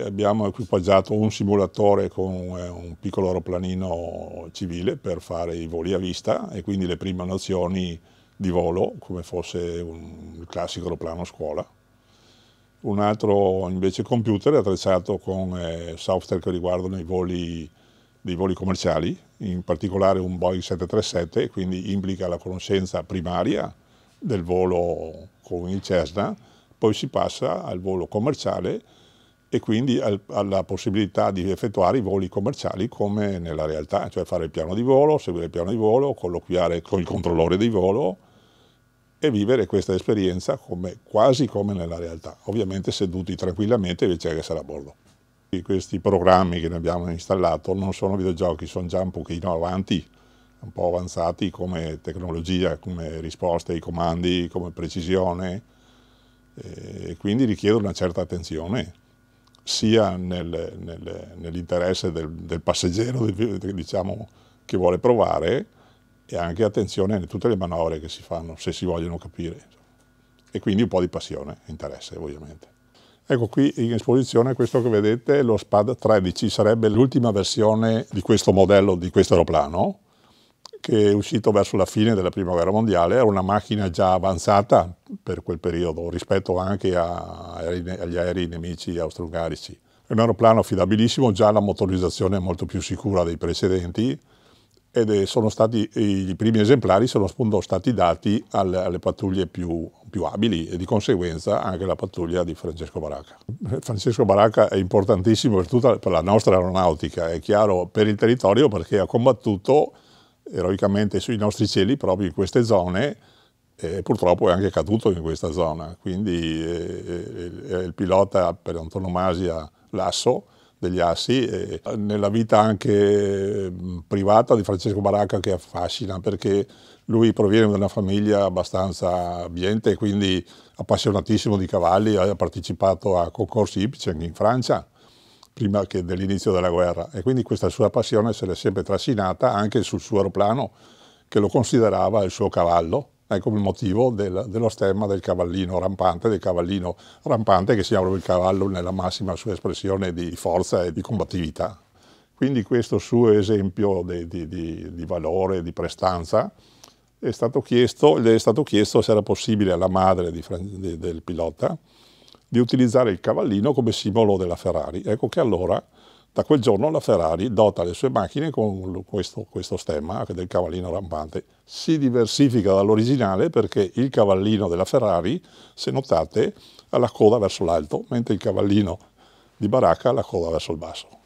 Eh, abbiamo equipaggiato un simulatore con eh, un piccolo aeroplanino civile per fare i voli a vista e quindi le prime nozioni di volo come fosse un classico aeroplano scuola. Un altro invece computer attrezzato con eh, software che riguardano i voli, dei voli commerciali, in particolare un Boeing 737, quindi implica la conoscenza primaria del volo con il Cessna, poi si passa al volo commerciale e quindi alla possibilità di effettuare i voli commerciali come nella realtà, cioè fare il piano di volo, seguire il piano di volo, colloquiare con il controllore di volo e vivere questa esperienza come, quasi come nella realtà, ovviamente seduti tranquillamente invece che essere a bordo. E questi programmi che ne abbiamo installato non sono videogiochi, sono già un pochino avanti, un po' avanzati come tecnologia, come risposte ai comandi, come precisione, e quindi richiedono una certa attenzione sia nel, nel, nell'interesse del, del passeggero diciamo, che vuole provare e anche attenzione a tutte le manovre che si fanno se si vogliono capire e quindi un po' di passione e interesse ovviamente. Ecco qui in esposizione questo che vedete, è lo SPAD 13, sarebbe l'ultima versione di questo modello, di questo aeroplano, che è uscito verso la fine della Prima Guerra Mondiale, era una macchina già avanzata per quel periodo rispetto anche a, agli aerei nemici austro-ungarici. È un aeroplano affidabilissimo, già la motorizzazione è molto più sicura dei precedenti ed stati, i primi esemplari sono appunto stati dati alle, alle pattuglie più, più, abili e di conseguenza anche la pattuglia di Francesco Baracca. Francesco Baracca è importantissimo per, tutta, per la nostra aeronautica, è chiaro, per il territorio perché ha combattuto eroicamente sui nostri cieli proprio in queste zone e purtroppo è anche caduto in questa zona. Quindi è eh, eh, eh, il pilota per antonomasia Lasso degli Assi, e nella vita anche mm, privata di Francesco Baracca che affascina perché lui proviene da una famiglia abbastanza ambiente, quindi appassionatissimo di cavalli, ha partecipato a concorsi ipici anche in Francia prima che dell'inizio della guerra e quindi questa sua passione se l'è sempre trascinata anche sul suo aeroplano che lo considerava il suo cavallo, ecco il motivo del, dello stemma del cavallino rampante, del cavallino rampante che si chiama il cavallo nella massima sua espressione di forza e di combattività. Quindi questo suo esempio di, di, di, di valore, di prestanza, è stato chiesto, gli è stato chiesto se era possibile alla madre del pilota di utilizzare il cavallino come simbolo della Ferrari. Ecco che allora, da quel giorno, la Ferrari dota le sue macchine con questo, questo stemma del cavallino rampante. Si diversifica dall'originale perché il cavallino della Ferrari, se notate, ha la coda verso l'alto, mentre il cavallino di Baracca ha la coda verso il basso.